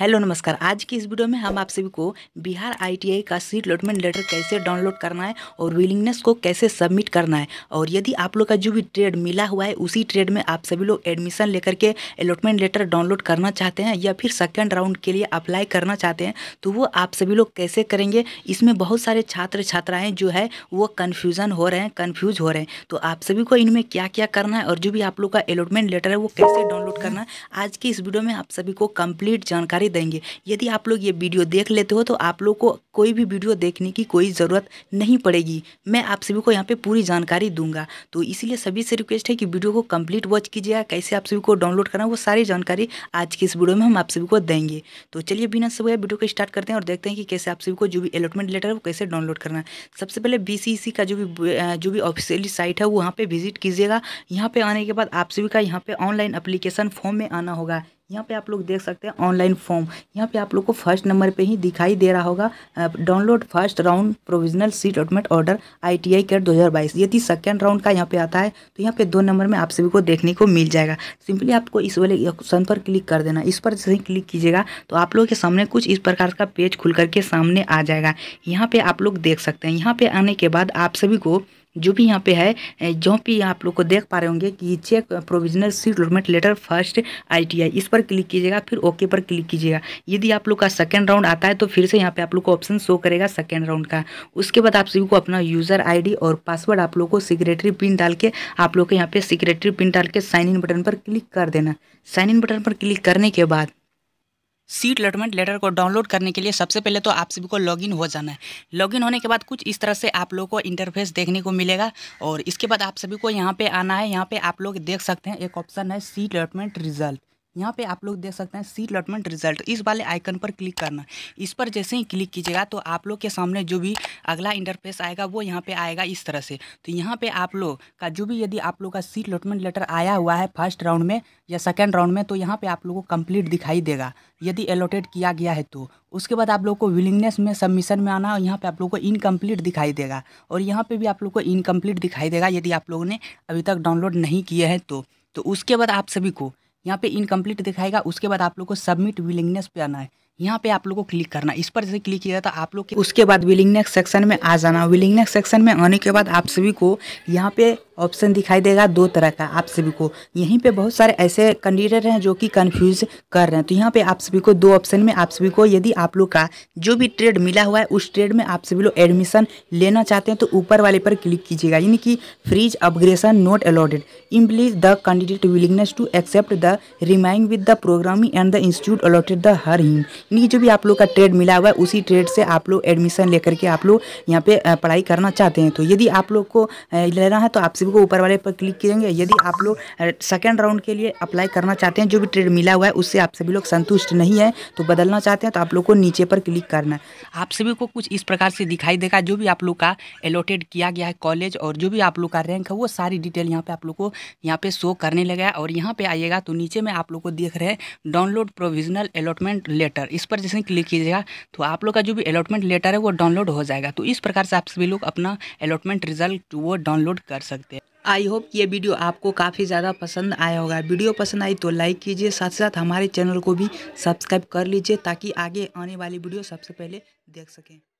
hello नमस्कार आज की इस वीडियो में हम आप सभी को बिहार आईटीआई का सीट अलॉटमेंट लेटर कैसे डाउनलोड करना है और विलिंगनेस को कैसे सबमिट करना है और यदि आप लोग का जो भी ट्रेड मिला हुआ है उसी ट्रेड में आप सभी लोग एडमिशन लेकर के अलॉटमेंट लेटर डाउनलोड करना चाहते हैं या फिर सेकेंड राउंड के लिए अप्लाई करना चाहते हैं तो वो आप सभी लोग कैसे करेंगे इसमें बहुत सारे छात्र छात्राएँ जो है वो कन्फ्यूज़न हो रहे हैं कन्फ्यूज हो रहे हैं तो आप सभी को इनमें क्या क्या करना है और जो भी आप लोग का अलॉटमेंट लेटर है वो कैसे डाउनलोड करना है आज की इस वीडियो में आप सभी को कम्प्लीट जानकारी जानकारी देंगे यदि आप लोग ये वीडियो देख लेते हो तो आप लोग को कोई भी वीडियो देखने की कोई ज़रूरत नहीं पड़ेगी मैं आप सभी को यहाँ पे पूरी जानकारी दूंगा तो इसीलिए सभी से रिक्वेस्ट है कि वीडियो को कंप्लीट वॉच कीजिएगा कैसे आप सभी को डाउनलोड करना वो सारी जानकारी आज की इस वीडियो में हम आप सभी को देंगे तो चलिए बिना सब वीडियो को स्टार्ट करते हैं और देखते हैं कि कैसे आप सभी को जो भी अलॉटमेंट लेटर है वो कैसे डाउनलोड करना सबसे पहले बी e का जो भी जो भी ऑफिशियली साइट है वो वहाँ पर विजिट कीजिएगा यहाँ पर आने के बाद आप सभी का यहाँ पर ऑनलाइन अप्लीकेशन फॉर्म में आना होगा यहाँ पे आप लोग देख सकते हैं ऑनलाइन फॉर्म यहाँ पे आप लोग को फर्स्ट नंबर पे ही दिखाई दे रहा होगा download first round provisional seat automate order I T I care दो हज़ार बाईस यदि सेकेंड राउंड का यहाँ पे आता है तो यहाँ पे दो नंबर में आप सभी को देखने को मिल जाएगा सिंपली आपको इस वाले ऑप्शन पर क्लिक कर देना इस पर जैसे क्लिक कीजिएगा तो आप लोग के सामने कुछ इस प्रकार का पेज खुल करके सामने आ जाएगा यहाँ पर आप लोग देख सकते हैं यहाँ पर आने के बाद आप सभी को जो भी यहाँ पे है जो भी आप लोग को देख पा रहे होंगे कि चेक प्रोविजनल सीटमेंट लेटर फर्स्ट आईटीआई इस पर क्लिक कीजिएगा फिर ओके पर क्लिक कीजिएगा यदि आप लोग का सेकेंड राउंड आता है तो फिर से यहाँ पे आप लोग को ऑप्शन शो करेगा सेकेंड राउंड का उसके बाद आप सभी को अपना यूज़र आई और पासवर्ड आप लोग को सिक्रेटरी पिन डाल के आप लोग को यहाँ पे सिक्रेटरी पिन डाल के साइन इन बटन पर क्लिक कर देना साइन इन बटन पर क्लिक करने के बाद सीट अलॉटमेंट लेटर को डाउनलोड करने के लिए सबसे पहले तो आप सभी को लॉगिन हो जाना है लॉगिन होने के बाद कुछ इस तरह से आप लोगों को इंटरफेस देखने को मिलेगा और इसके बाद आप सभी को यहाँ पे आना है यहाँ पे आप लोग देख सकते हैं एक ऑप्शन है सीट अलॉटमेंट रिजल्ट यहाँ पे आप लोग देख सकते हैं सी अलॉटमेंट रिजल्ट इस वाले आइकन पर क्लिक करना इस पर जैसे ही क्लिक कीजिएगा तो आप लोग के सामने जो भी अगला इंटरफेस आएगा वो यहाँ पे आएगा इस तरह से तो यहाँ पे आप लोग का जो भी यदि आप लोग का सी अलॉटमेंट लेटर आया हुआ है फर्स्ट राउंड में या सेकेंड राउंड में तो यहाँ पर आप लोग को कम्प्लीट दिखाई देगा यदि एलोटेड किया गया है तो उसके बाद आप लोग को विलिंगनेस में सबमिशन में आना और यहाँ पर आप लोग को इनकम्प्लीट दिखाई देगा और यहाँ पर भी आप लोग को इनकम्प्लीट दिखाई देगा यदि आप लोगों ने अभी तक डाउनलोड नहीं किए हैं तो तो उसके बाद आप सभी को यहाँ पे इनकम्प्लीट दिखाएगा उसके बाद आप लोग को सबमिट विलिंगनेस पे आना है यहाँ पे आप लोग को क्लिक करना इस पर जैसे क्लिक किया था आप लोग उसके बाद विलिंगनेस सेक्शन में आ जाना विलिंगनेस सेक्शन में आने के बाद आप सभी को यहाँ पे ऑप्शन दिखाई देगा दो तरह का आप सभी को यहीं पे बहुत सारे ऐसे कैंडिडेट हैं जो कि कंफ्यूज कर रहे हैं तो यहाँ पे आप सभी को दो ऑप्शन में आप सभी को यदि आप लोग का जो भी ट्रेड मिला हुआ है उस ट्रेड में आप सभी लोग एडमिशन लेना चाहते हैं तो ऊपर वाले पर क्लिक कीजिएगा यानी कि freeze upgradation not allotted implies the candidate willingness to accept the remaining with the programming and the institute allotted the her him यानी जो भी आप लोग का ट्रेड मिला हुआ है उसी ट्रेड से आप लोग एडमिशन लेकर के आप लोग यहाँ पे पढ़ाई करना चाहते हैं तो यदि आप लोग को लेना है तो आपसे सभी को ऊपर वाले पर क्लिक करेंगे यदि आप लोग सेकेंड राउंड के लिए अप्लाई करना चाहते हैं जो भी ट्रेड मिला हुआ है उससे आप सभी लोग संतुष्ट नहीं है तो बदलना चाहते हैं तो आप लोग को नीचे पर क्लिक करना है आप सभी को कुछ इस प्रकार से दिखाई देगा जो भी आप लोग का एलोटेड किया गया है कॉलेज और जो भी आप लोग का रैंक है वो सारी डिटेल यहाँ पर आप लोग को यहाँ पर शो करने लगा है और यहाँ पर आइएगा तो नीचे में आप लोग को देख रहे हैं डाउनलोड प्रोविजनल अलॉटमेंट लेटर इस पर जैसे क्लिक कीजिएगा तो आप लोग का जो भी अलॉटमेंट लेटर है वो डाउनलोड हो जाएगा तो इस प्रकार से आप सभी लोग अपना अलॉटमेंट रिजल्ट वो डाउनलोड कर सकते हैं आई होप ये वीडियो आपको काफ़ी ज़्यादा पसंद आया होगा वीडियो पसंद आई तो लाइक कीजिए साथ साथ हमारे चैनल को भी सब्सक्राइब कर लीजिए ताकि आगे आने वाली वीडियो सबसे पहले देख सकें